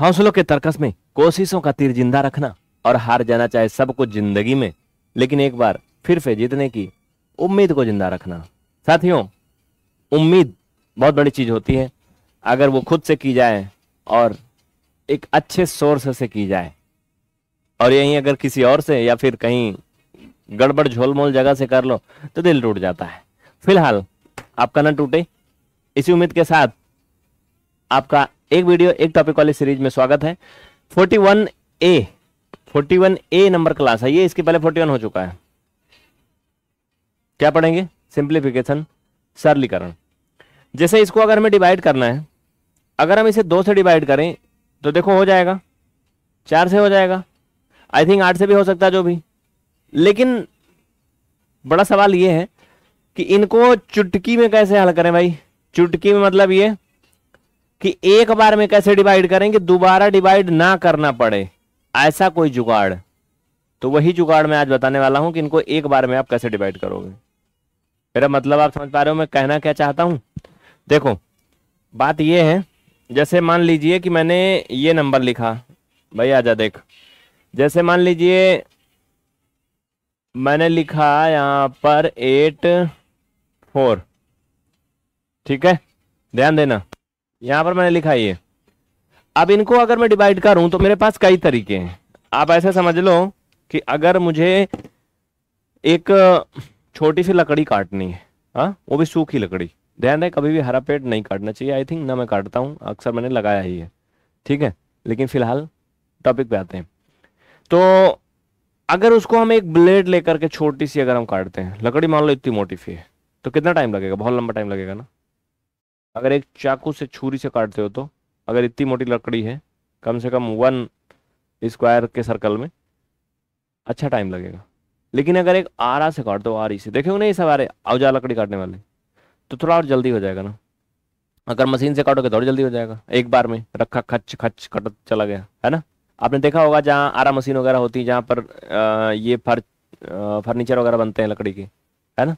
हौसलों के तरकस में कोशिशों का तीर जिंदा रखना और हार जाना चाहे सब कुछ जिंदगी में लेकिन एक बार फिर से जीतने की उम्मीद को जिंदा रखना साथियों उम्मीद बहुत बड़ी चीज़ होती है अगर वो खुद से की जाए और एक अच्छे सोर्स से की जाए और यहीं अगर किसी और से या फिर कहीं गड़बड़ झोलमोल जगह से कर लो तो दिल टूट जाता है फिलहाल आपका ना टूटे इसी उम्मीद के साथ आपका एक वीडियो एक टॉपिक वाली सीरीज में स्वागत है 41 ए 41 ए नंबर क्लास है ये इसके पहले 41 हो चुका है क्या पढ़ेंगे सिंप्लीफिकेशन सरलीकरण जैसे इसको अगर हमें डिवाइड करना है अगर हम इसे दो से डिवाइड करें तो देखो हो जाएगा चार से हो जाएगा आई थिंक आठ से भी हो सकता है जो भी लेकिन बड़ा सवाल ये है कि इनको चुटकी में कैसे हल करें भाई चुटकी में मतलब ये कि एक बार में कैसे डिवाइड करेंगे दोबारा डिवाइड ना करना पड़े ऐसा कोई जुगाड़ तो वही जुगाड़ मैं आज बताने वाला हूं कि इनको एक बार में आप कैसे डिवाइड करोगे मेरा मतलब आप समझ पा रहे हो मैं कहना क्या चाहता हूं देखो बात यह है जैसे मान लीजिए कि मैंने ये नंबर लिखा भाई आजा देख जैसे मान लीजिए मैंने लिखा यहां पर एट फोर ठीक है ध्यान देना यहां पर मैंने लिखा ये अब इनको अगर मैं डिवाइड करूं तो मेरे पास कई तरीके हैं आप ऐसे समझ लो कि अगर मुझे एक छोटी सी लकड़ी काटनी है हाँ वो भी सूखी लकड़ी ध्यान रहे कभी भी हरा पेड़ नहीं काटना चाहिए आई थिंक ना मैं काटता हूँ अक्सर मैंने लगाया ही है ठीक है लेकिन फिलहाल टॉपिक पे आते हैं तो अगर उसको हम एक ब्लेड लेकर के छोटी सी अगर हम काटते हैं लकड़ी मान लो इतनी मोटी सी है तो कितना टाइम लगेगा बहुत लंबा टाइम लगेगा ना अगर एक चाकू से छुरी से काटते हो तो अगर इतनी मोटी लकड़ी है कम से कम वन स्क्वायर के सर्कल में अच्छा टाइम लगेगा लेकिन अगर एक आरा से काट दो आरी से देखे ना ये सब औजा लकड़ी काटने वाले तो थोड़ा और जल्दी हो जाएगा ना अगर मशीन से काटोगे तो और जल्दी हो जाएगा एक बार में रखा खच खच कट चला गया है ना आपने देखा होगा जहाँ आरा मशीन वगैरह होती है जहाँ पर ये फर फर्नीचर वगैरह बनते हैं लकड़ी के है ना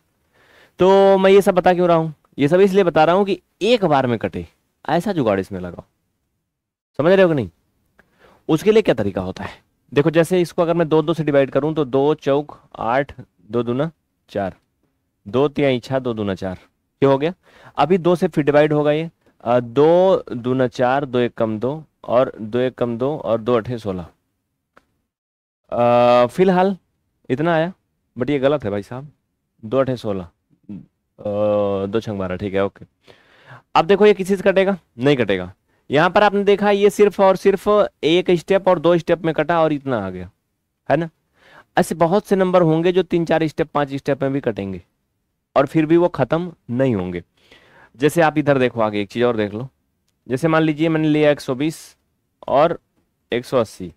तो मैं ये सब बता क्यों रहा हूँ ये सब इसलिए बता रहा हूं कि एक बार में कटे ऐसा जुगाड़ इसमें लगाओ समझ रहे हो कि नहीं उसके लिए क्या तरीका होता है देखो जैसे इसको अगर मैं दो दो से डिवाइड करूं तो दो चौक आठ दो दूना चार दो तिया इच्छा दो दूना चार ये हो गया अभी दो से फिर डिवाइड होगा ये दो दूना चार दो एक कम दो और दो एक कम दो और दो अठे सोलह फिलहाल इतना आया बट ये गलत है भाई साहब दो अठे सोलह दो छंग बारह ठीक है ओके अब देखो ये किसी से कटेगा नहीं कटेगा यहाँ पर आपने देखा ये सिर्फ और सिर्फ एक स्टेप और दो स्टेप में कटा और इतना आ गया है ना ऐसे बहुत से नंबर होंगे जो तीन चार स्टेप पांच स्टेप में भी कटेंगे और फिर भी वो ख़त्म नहीं होंगे जैसे आप इधर देखो आगे एक चीज़ और देख लो जैसे मान लीजिए मैंने लिया 120 और 180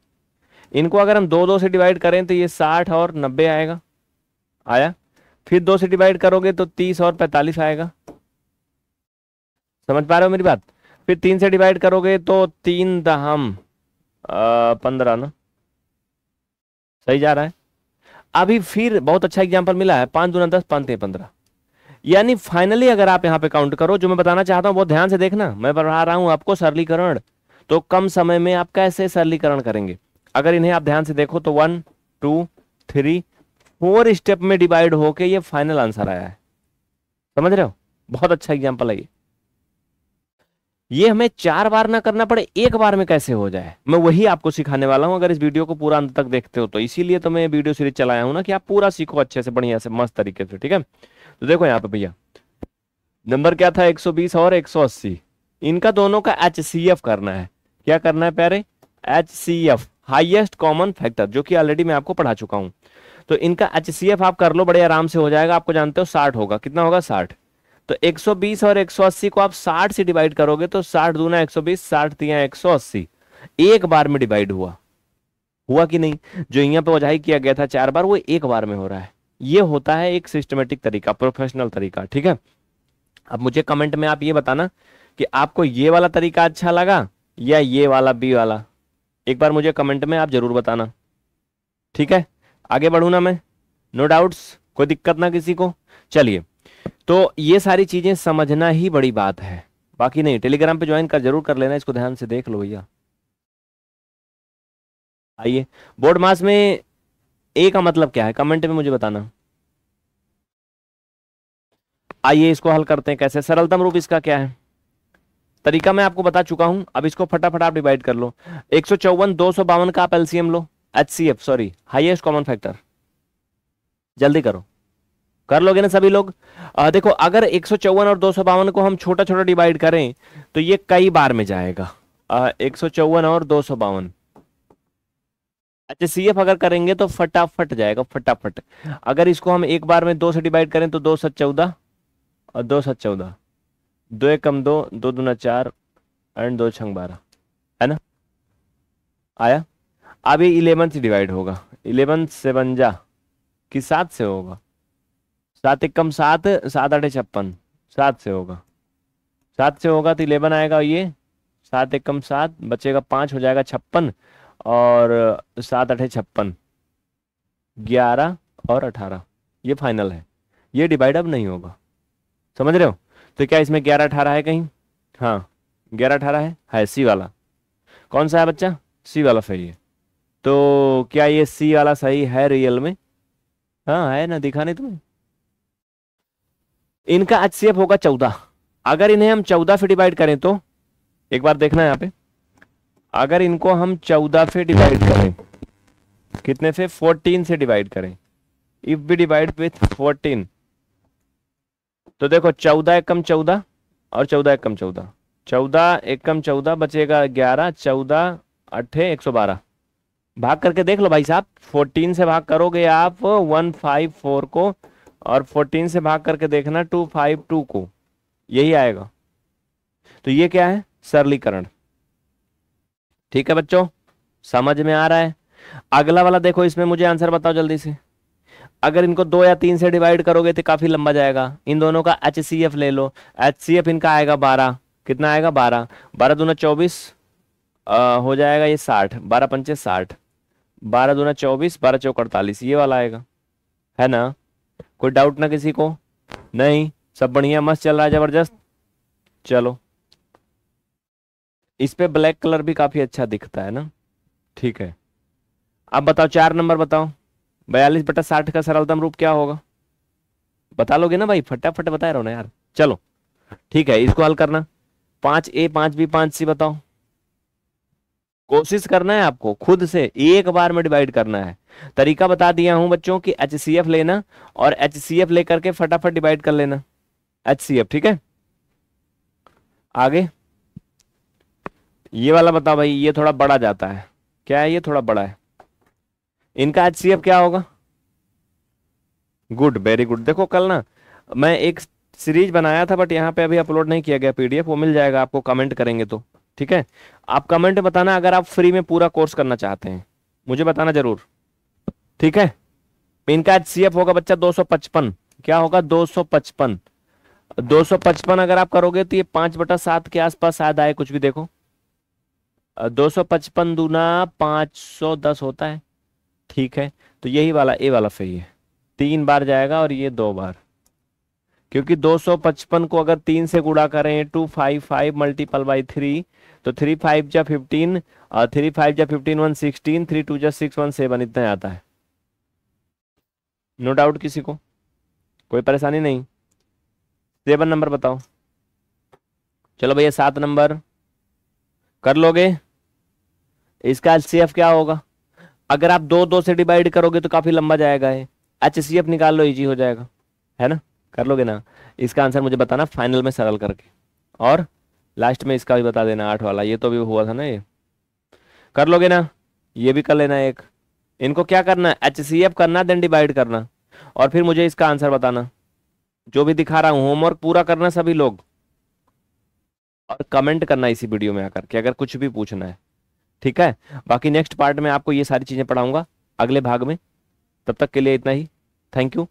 इनको अगर हम दो दो से डिवाइड करें तो ये 60 और 90 आएगा आया फिर दो से डिवाइड करोगे तो तीस और पैंतालीस आएगा समझ पा रहे हो मेरी बात फिर तीन से डिवाइड करोगे तो तीन दहम पंद्रह ना सही जा रहा है अभी फिर बहुत अच्छा एग्जाम्पल मिला है पांच दूना दस पांच पंद्रह यानी फाइनली अगर आप यहां पे काउंट करो जो मैं बताना चाहता हूं बहुत ध्यान से देखना मैं बढ़ा रहा हूं आपको सरलीकरण तो कम समय में आप कैसे सरलीकरण करेंगे अगर इन्हें आप ध्यान से देखो तो one two three four step में डिवाइड होके ये फाइनल आंसर आया है समझ रहे हो बहुत अच्छा एग्जाम्पल है ये ये हमें चार बार ना करना पड़े एक बार में कैसे हो जाए मैं वही आपको सिखाने वाला हूं अगर इस वीडियो को पूरा अंत तक देखते हो तो इसीलिए तो मैं वीडियो सीरीज चलाया हूं ना कि आप पूरा सीखो अच्छे से बढ़िया से मस्त तरीके से ठीक है तो देखो यहाँ पे भैया नंबर क्या था 120 और 180 इनका दोनों का एच करना है क्या करना है प्यारे एच हाईएस्ट कॉमन फैक्टर जो कि ऑलरेडी मैं आपको पढ़ा चुका हूँ तो इनका एच आप कर लो बड़े आराम से हो जाएगा आपको जानते हो साठ होगा कितना होगा साठ तो 120 और 180 को आप 60 से डिवाइड करोगे तो 60 दूना 120 60 दिया साठ एक बार में डिवाइड हुआ हुआ कि नहीं जो यहां पे वजाही किया गया था चार बार वो एक बार में हो रहा है ये होता है एक सिस्टमेटिक तरीका प्रोफेशनल तरीका ठीक है अब मुझे कमेंट में आप ये बताना कि आपको ये वाला तरीका अच्छा लगा या ये वाला बी वाला एक बार मुझे कमेंट में आप जरूर बताना ठीक है आगे बढ़ू ना मैं नो डाउट्स कोई दिक्कत ना किसी को चलिए तो ये सारी चीज़ें समझना ही बड़ी बात है बाकी नहीं टेलीग्राम पे ज्वाइन कर जरूर कर लेना इसको ध्यान से देख लो भैया आइए बोर्ड मास में ए का मतलब क्या है कमेंट में मुझे बताना आइए इसको हल करते हैं कैसे सरलतम रूप इसका क्या है तरीका मैं आपको बता चुका हूं अब इसको फटाफट आप डिवाइड कर लो एक सौ चौवन दो सौ बावन का आप एलसीएम लो H C F sorry highest common factor जल्दी करो कर लोगे ना सभी लोग आ, देखो अगर एक और दो को हम छोटा छोटा डिवाइड करें तो ये कई बार में जाएगा आ, एक और दो अच्छा सी एफ अगर करेंगे तो फटाफट जाएगा फटाफट अगर इसको हम एक बार में दो से डिवाइड करें तो दो सत चौदह और दो सत चौदह दो एक कम दो दो दूना चार एंड दो छंग बारह है ना आया अब ये इलेवन से डिवाइड होगा इलेवन से कि सात से होगा सात एक कम सात सात आठे छप्पन सात से होगा सात से होगा तो इलेवन आएगा ये सात एक कम सात बचेगा पाँच हो जाएगा छप्पन और सात अठे छप्पन ग्यारह और अठारह ये फाइनल है ये डिवाइड अब नहीं होगा समझ रहे हो तो क्या इसमें ग्यारह अठारह है कहीं हाँ ग्यारह अठारह है है हाँ, सी वाला कौन सा है बच्चा सी वाला सही है तो क्या ये सी वाला सही है रियल में हाँ है ना दिखा नहीं तुम्हें इनका एच होगा चौदह अगर इन्हें हम चौदह से डिवाइड करें तो एक बार देखना यहाँ पे अगर इनको हम चौदह फे डिवाइड करें कितने से फोर्टीन से डिवाइड करें if B divide with fourteen तो देखो चौदह एक कम चौदह और चौदह एक कम चौदह चौदह एक कम चौदह बचेगा ग्यारह चौदह अट्ठे एक सौ बारह भाग करके देख लो भाई साहब 14 से भाग करोगे आप 154 को और 14 से भाग करके देखना 252 को यही आएगा तो ये क्या है सरलीकरण ठीक है बच्चों समझ में आ रहा है अगला वाला देखो इसमें मुझे आंसर बताओ जल्दी से अगर इनको दो या तीन से डिवाइड करोगे तो काफी लंबा जाएगा इन दोनों का एच सी एफ ले लो एच सी एफ इनका आएगा बारह कितना आएगा बारह बारह दोनों चौबीस हो जाएगा ये साठ बारह पंचे साठ बारह दूना चौबीस बारह चौक अड़तालीस ये वाला आएगा है ना कोई डाउट ना किसी को नहीं सब बढ़िया मस्त चल रहा है जबरदस्त चलो इस पे ब्लैक कलर भी काफी अच्छा दिखता है ना ठीक है अब बताओ चार नंबर बताओ बयालीस बटा साठ का सरलतम रूप क्या होगा बता लोगे ना भाई फटाफट बता रहा ना यार चलो ठीक है इसको हल करना पांच ए पांच बी पांच सी बताओ कोशिश करना है आपको खुद से एक बार में डिवाइड करना है तरीका बता दिया हूं बच्चों कि एच लेना और एच लेकर के फटाफट डिवाइड कर लेना एच ठीक है आगे ये वाला बताओ भाई ये थोड़ा बड़ा जाता है क्या है ये थोड़ा बड़ा है इनका एच क्या होगा गुड वेरी गुड देखो कल ना मैं एक सीरीज बनाया था बट यहाँ पे अभी अपलोड नहीं किया गया पीडीएफ वो मिल जाएगा आपको कमेंट करेंगे तो ठीक है आप कमेंट में बताना अगर आप फ्री में पूरा कोर्स करना चाहते हैं मुझे बताना जरूर ठीक है इनका आज सी होगा बच्चा 255 क्या होगा 255 255 अगर आप करोगे तो ये पांच बटा सात के आसपास शायद आए कुछ भी देखो 255 दूना पांच होता है ठीक है तो यही वाला ए वाला सही है तीन बार जाएगा और ये दो बार क्योंकि 255 को अगर तीन से गुड़ा करें two five five multiple by three तो थ्री फाइव जा फिफ्टीन और थ्री फाइव जा fifteen one sixteen three two जा सिक्स वन सेवन इतना आता है नो no डाउट किसी को कोई परेशानी नहीं सेवन नंबर बताओ चलो भैया सात नंबर कर लोगे इसका एच क्या होगा अगर आप दो दो से डिवाइड करोगे तो काफ़ी लंबा जाएगा है एच निकाल लो इजी हो जाएगा है ना कर लोगे ना इसका आंसर मुझे बताना फाइनल में सरल करके और लास्ट में इसका भी बता देना आठ वाला ये तो भी हुआ था ना ये कर लोगे ना ये भी कर लेना एक इनको क्या करना एच सी एफ करना देन डिवाइड करना और फिर मुझे इसका आंसर बताना जो भी दिखा रहा हूं होमवर्क पूरा करना सभी लोग और कमेंट करना इसी वीडियो में आकर के अगर कुछ भी पूछना है ठीक है बाकी नेक्स्ट पार्ट में आपको ये सारी चीज़ें पढ़ाऊंगा अगले भाग में तब तक के लिए इतना ही थैंक यू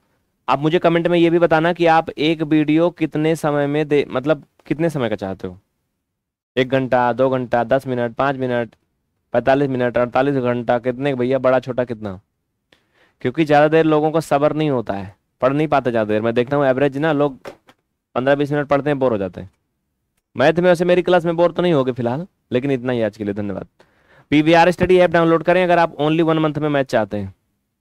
आप मुझे कमेंट में ये भी बताना कि आप एक वीडियो कितने समय में दे मतलब कितने समय का चाहते हो एक घंटा दो घंटा दस मिनट पाँच मिनट पैंतालीस मिनट अड़तालीस घंटा कितने भैया बड़ा छोटा कितना क्योंकि ज़्यादा देर लोगों को सब्र नहीं होता है पढ़ नहीं पाते ज़्यादा देर मैं देखता हूँ एवरेज ना लोग पंद्रह बीस मिनट पढ़ते हैं बोर हो जाते हैं मैथ में वैसे मेरी क्लास में बोर तो नहीं होगी फिलहाल लेकिन इतना ही आज के लिए धन्यवाद पी स्टडी ऐप डाउनलोड करें अगर आप ओनली वन मंथ में मैथ चाहते हैं